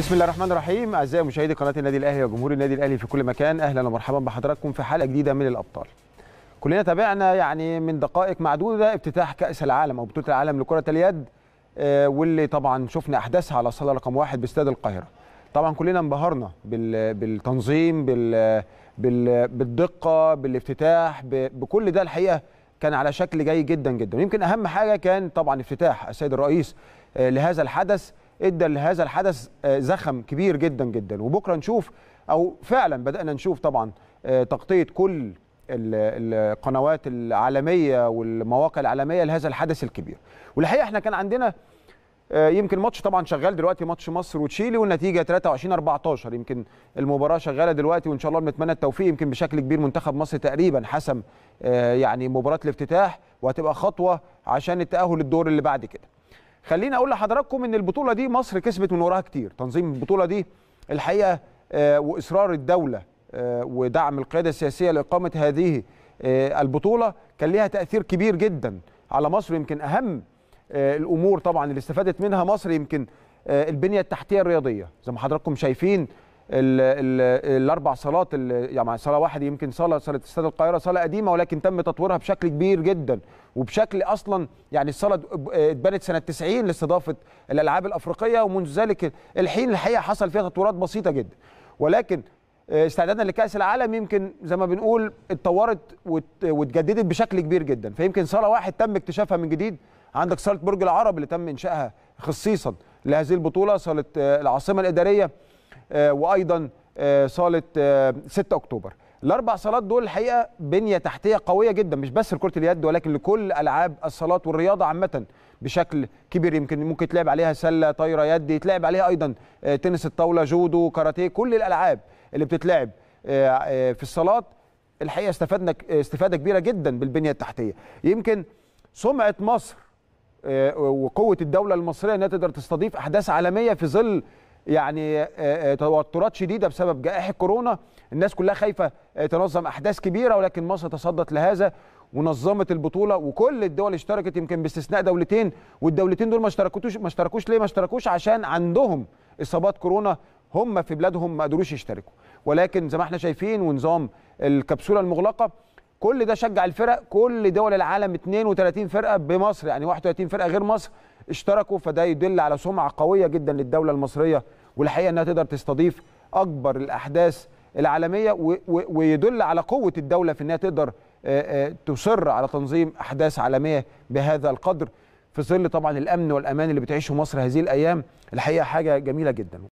بسم الله الرحمن الرحيم اعزائي مشاهدي قناه النادي الاهلي وجمهور النادي الاهلي في كل مكان اهلا ومرحبا بحضراتكم في حلقه جديده من الابطال كلنا تابعنا يعني من دقائق معدوده افتتاح كاس العالم او بطوله العالم لكره اليد آه، واللي طبعا شفنا احداثها على الصاله رقم واحد باستاد القاهره طبعا كلنا انبهرنا بالتنظيم بال بالدقه بالافتتاح بكل ده الحقيقه كان على شكل جيد جدا جدا يمكن اهم حاجه كان طبعا افتتاح السيد الرئيس آه، لهذا الحدث ادى لهذا الحدث آه، زخم كبير جدا جدا وبكره نشوف او فعلا بدانا نشوف طبعا آه، تغطيه كل القنوات العالميه والمواقع العالميه لهذا الحدث الكبير والحقيقه احنا كان عندنا آه، يمكن ماتش طبعا شغال دلوقتي ماتش مصر وتشيلي والنتيجه 23 14 يمكن المباراه شغاله دلوقتي وان شاء الله بنتمنى التوفيق يمكن بشكل كبير منتخب مصر تقريبا حسم يعني مباراه الافتتاح وهتبقى خطوه عشان التاهل للدور اللي بعد كده خليني اقول لحضراتكم ان البطوله دي مصر كسبت من وراها كتير تنظيم البطوله دي الحقيقه آه، واصرار الدوله آه، ودعم القياده السياسيه لاقامه هذه آه، البطوله كان ليها تاثير كبير جدا على مصر يمكن اهم الامور طبعا اللي استفادت منها مصر يمكن البنيه التحتيه الرياضيه زي ما حضراتكم شايفين الاربع صالات يعني صاله واحده يمكن صاله صاله استاد القاهره صاله قديمه ولكن تم تطويرها بشكل كبير جدا وبشكل اصلا يعني الصاله اتبنت سنه 90 لاستضافه الالعاب الافريقيه ومنذ ذلك الحين الحقيقه حصل فيها تطويرات بسيطه جدا ولكن آه، استعدادنا لكاس العالم يمكن زي ما بنقول اتطورت واتجددت بشكل كبير جدا فيمكن صاله واحد تم اكتشافها من جديد عندك صاله برج العرب اللي تم انشائها خصيصا لهذه البطوله صاله آه، العاصمه الاداريه آه، وايضا آه، صاله 6 آه، اكتوبر الاربع صالات دول الحقيقه بنيه تحتيه قويه جدا مش بس لكره اليد ولكن لكل العاب الصالات والرياضه عامه بشكل كبير يمكن ممكن تلعب عليها سله طايره يد يتلعب عليها ايضا تنس الطاوله جودو كاراتيه كل الالعاب اللي بتتلعب في الصالات الحقيقه استفدنا استفاده كبيره جدا بالبنيه التحتيه يمكن سمعه مصر وقوه الدوله المصريه انها تقدر تستضيف احداث عالميه في ظل يعني آه، آه، توترات شديده بسبب جائحه كورونا الناس كلها خايفه آه، تنظم احداث كبيره ولكن مصر تصدت لهذا ونظمت البطوله وكل الدول اشتركت يمكن باستثناء دولتين والدولتين دول ما اشتركوش ما اشتركوش ليه ما اشتركوش عشان عندهم اصابات كورونا هم في بلادهم ما قدروش يشتركوا ولكن زي ما احنا شايفين ونظام الكبسوله المغلقه كل ده شجع الفرق كل دول العالم 32 فرقه بمصر يعني 31 فرقه غير مصر اشتركوا فده يدل على سمعه قويه جدا للدوله المصريه والحقيقه انها تقدر تستضيف اكبر الاحداث العالميه ويدل على قوه الدوله في انها تقدر تصر على تنظيم احداث عالميه بهذا القدر في ظل طبعا الامن والامان اللي بتعيشه مصر هذه الايام الحقيقه حاجه جميله جدا